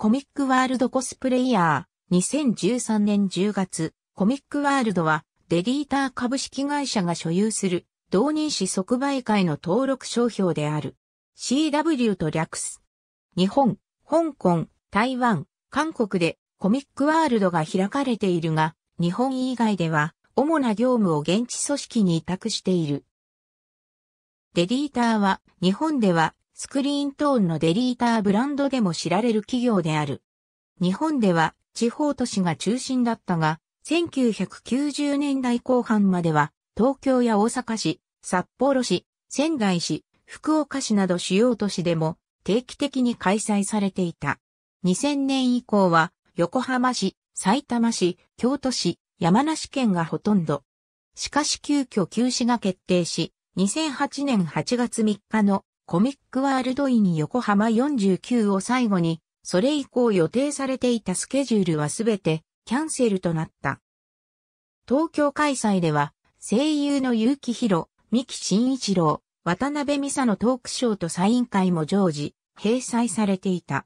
コミックワールドコスプレイヤー、2013年10月、コミックワールドは、デリーター株式会社が所有する、同人誌即売会の登録商標である。CW と略す。日本、香港、台湾、韓国でコミックワールドが開かれているが、日本以外では、主な業務を現地組織に委託している。デリーターは、日本ではスクリーントーンのデリーターブランドでも知られる企業である。日本では地方都市が中心だったが、1990年代後半までは東京や大阪市、札幌市、仙台市、福岡市など主要都市でも定期的に開催されていた。2000年以降は横浜市、埼玉市、京都市、山梨県がほとんど。しかし急遽休止が決定し、2008年8月3日のコミックワールドイン横浜49を最後に、それ以降予定されていたスケジュールはすべてキャンセルとなった。東京開催では、声優の結城博、三木真一郎、渡辺美佐のトークショーとサイン会も常時、閉催されていた。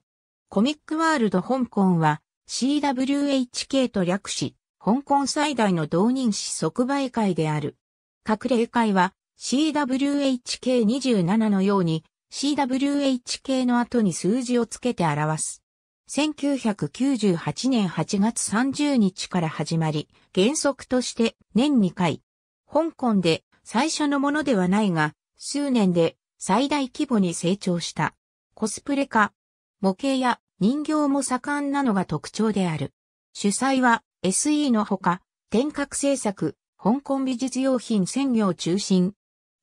コミックワールド香港は CWHK と略し、香港最大の同人誌即売会である。各例会は CWHK27 のように CWHK の後に数字をつけて表す。1998年8月30日から始まり、原則として年2回。香港で最初のものではないが、数年で最大規模に成長した。コスプレ化、模型や人形も盛んなのが特徴である。主催は SE のほか、天閣製作、香港美術用品専業中心、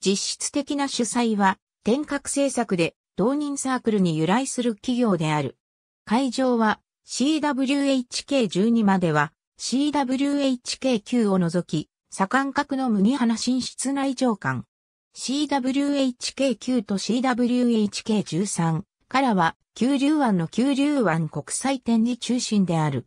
実質的な主催は、天閣政策で、同人サークルに由来する企業である。会場は、CWHK12 までは、CWHK9 を除き、左官角の麦花新室内上官。CWHK9 と CWHK13 からは、九龍湾の九龍湾国際展示中心である。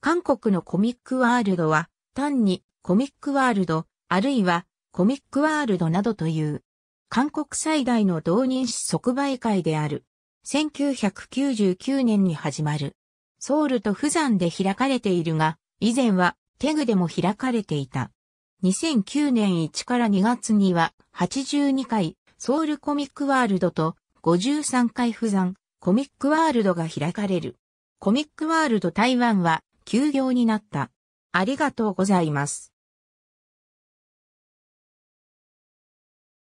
韓国のコミックワールドは、単にコミックワールド、あるいはコミックワールドなどという、韓国最大の同人誌即売会である。1999年に始まる。ソウルと釜山で開かれているが、以前はテグでも開かれていた。2009年1から2月には82回ソウルコミックワールドと53回釜山コミックワールドが開かれる。コミックワールド台湾は休業になった。ありがとうございます。